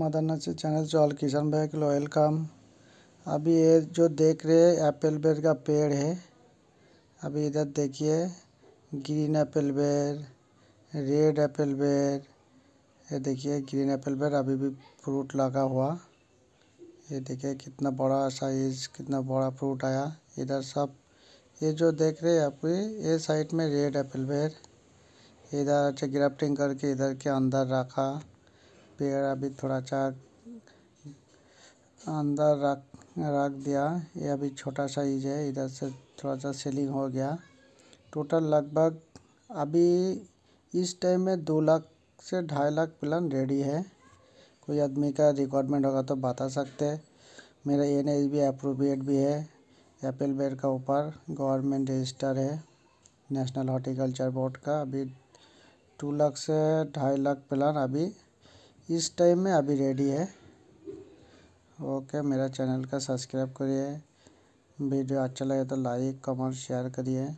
मदन से चैनल चौल किशन भाई loyal welcome अभी ये जो देख रहे हैं एप्पल बेर का पेड़ है अभी इधर देखिए ग्रीन एप्पल बेर रेड एप्पल बेर ये देखिए ग्रीन एप्पल बेर अभी भी फ्रूट लगा हुआ ये देखिए कितना बड़ा साइज कितना बड़ा फ्रूट आया इधर सब ये जो देख रहे हैं अभी ये साइड में रेड एप्पल बेर इधर अच्छा ग्राफ्टिंग करके इधर के अंदर रखा पेड़ अभी थोड़ा सा अंदर रख रख दिया ये अभी छोटा सा ईज है इधर से थोड़ा सा सेलिंग हो गया टोटल लगभग अभी इस टाइम में दो लाख से ढाई लाख प्लान रेडी है कोई आदमी का रिक्वायरमेंट होगा तो बता सकते मेरा एन एच भी अप्रोप्रिएट भी है एप्पल बेड का ऊपर गवर्नमेंट रजिस्टर है नेशनल हॉर्टिकल्चर बोर्ड का अभी टू लाख से ढाई लाख प्लान अभी इस टाइम में अभी रेडी है ओके मेरा चैनल का सब्सक्राइब करिए वीडियो अच्छा लगे तो लाइक कमेंट शेयर करिए